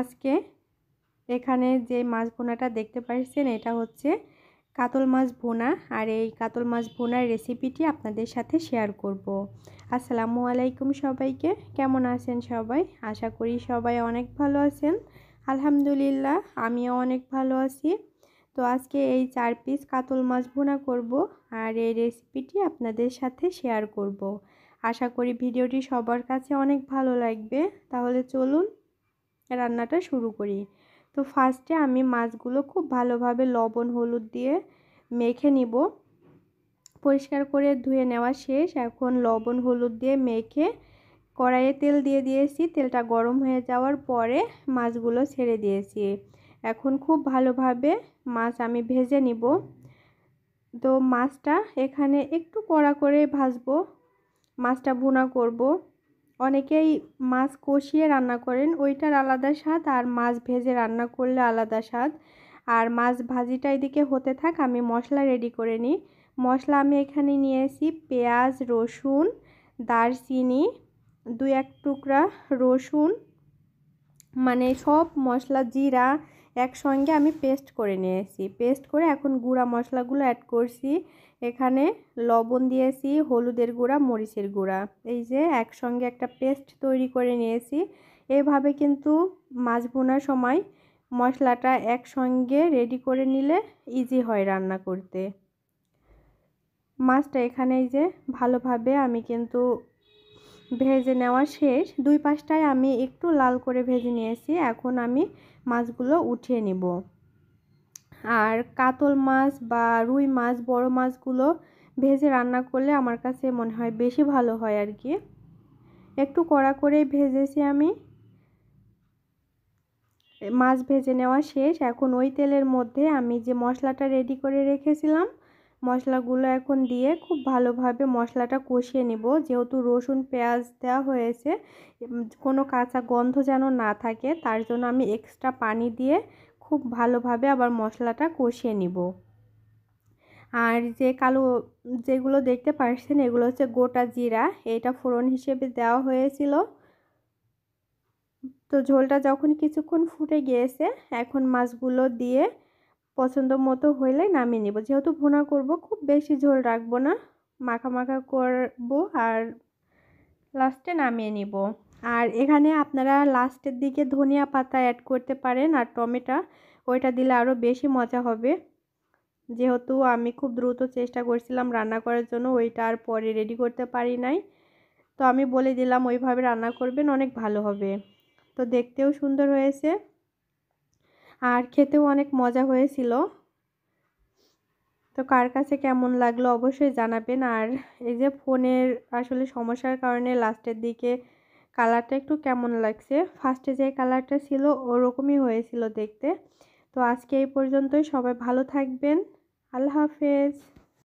আজকে এখানে যে মাছ ভোনাটা দেখতে পাচ্ছেন এটা হচ্ছে কাতল মাছ ভোনা আর এই কাতল মাছ ভোনার রেসিপিটি আপনাদের সাথে শেয়ার করব। আসসালামু আলাইকুম সবাইকে কেমন আছেন সবাই আশা করি সবাই অনেক ভালো আছেন আলহামদুলিল্লাহ আমিও অনেক ভালো আছি তো আজকে এই চার পিস কাতল মাছ ভোনা করব আর এই রেসিপিটি আপনাদের সাথে শেয়ার করব। আশা করি ভিডিওটি সবার কাছে অনেক ভালো লাগবে তাহলে চলুন রান্নাটা শুরু করি তো ফার্স্টে আমি মাছগুলো খুব ভালোভাবে লবণ হলুদ দিয়ে মেখে নিব পরিষ্কার করে ধুয়ে নেওয়া শেষ এখন লবণ হলুদ দিয়ে মেখে কড়াইয়ে তেল দিয়ে দিয়েছি তেলটা গরম হয়ে যাওয়ার পরে মাছগুলো ছেড়ে দিয়েছি এখন খুব ভালোভাবে মাছ আমি ভেজে নিব তো মাছটা এখানে একটু কড়া করে ভাজবো মাছটা ভুনা করব অনেকেই মাছ কষিয়ে রান্না করেন ওইটার আলাদা স্বাদ আর মাছ ভেজে রান্না করলে আলাদা স্বাদ আর মাছ ভাজিটা এদিকে হতে থাক আমি মশলা রেডি করে নিই মশলা আমি এখানে নিয়েছি পেঁয়াজ রসুন দারচিনি দুই এক টুকরা রসুন মানে সব মশলা জিরা একসঙ্গে আমি পেস্ট করে নিয়েছি পেস্ট করে এখন গুঁড়া মশলাগুলো অ্যাড করছি এখানে লবণ দিয়েছি হলুদের গুঁড়া মরিচের গুঁড়া এই যে একসঙ্গে একটা পেস্ট তৈরি করে নিয়েছি এভাবে কিন্তু মাছ বোনার সময় মশলাটা একসঙ্গে রেডি করে নিলে ইজি হয় রান্না করতে মাছটা এখানে যে ভালোভাবে আমি কিন্তু ভেজে নেওয়া শেষ দুই পাঁচটায় আমি একটু লাল করে ভেজে নিয়েছি এখন আমি মাছগুলো উঠিয়ে নিব আর কাতল মাছ বা রুই মাছ বড় মাছগুলো ভেজে রান্না করলে আমার কাছে মনে হয় বেশি ভালো হয় আর কি একটু কড়া করে ভেজেছি আমি মাছ ভেজে নেওয়া শেষ এখন ওই তেলের মধ্যে আমি যে মশলাটা রেডি করে রেখেছিলাম মশলাগুলো এখন দিয়ে খুব ভালোভাবে মশলাটা কষিয়ে নেব যেহেতু রসুন পেঁয়াজ দেওয়া হয়েছে কোনো কাঁচা গন্ধ যেন না থাকে তার জন্য আমি এক্সট্রা পানি দিয়ে খুব ভালোভাবে আবার মশলাটা কষিয়ে নিব আর যে কালো যেগুলো দেখতে পাচ্ছেন এগুলো হচ্ছে গোটা জিরা এটা ফোড়ন হিসেবে দেওয়া হয়েছিল তো ঝোলটা যখন কিছুক্ষণ ফুটে গিয়েছে এখন মাছগুলো দিয়ে পছন্দ মতো হইলে নামিয়ে নেব যেহেতু ভুনা করব খুব বেশি ঝোল রাখবো না মাখা মাখা করব আর লাস্টে নামিয়ে নিব আর এখানে আপনারা লাস্টের দিকে ধনিয়া পাতা অ্যাড করতে পারেন আর টমেটা ওইটা দিলে আরও বেশি মজা হবে যেহেতু আমি খুব দ্রুত চেষ্টা করছিলাম রান্না করার জন্য ওইটা আর পরে রেডি করতে পারি নাই তো আমি বলে দিলাম ওইভাবে রান্না করবেন অনেক ভালো হবে তো দেখতেও সুন্দর হয়েছে আর খেতেও অনেক মজা হয়েছিল তো কার কাছে কেমন লাগলো অবশ্যই জানাবেন আর এই যে ফোনের আসলে সমস্যার কারণে লাস্টের দিকে কালারটা একটু কেমন লাগছে ফার্স্টে যে কালারটা ছিল ওরকমই হয়েছিল দেখতে তো আজকে এই পর্যন্তই সবাই ভালো থাকবেন আল্লাহ হাফেজ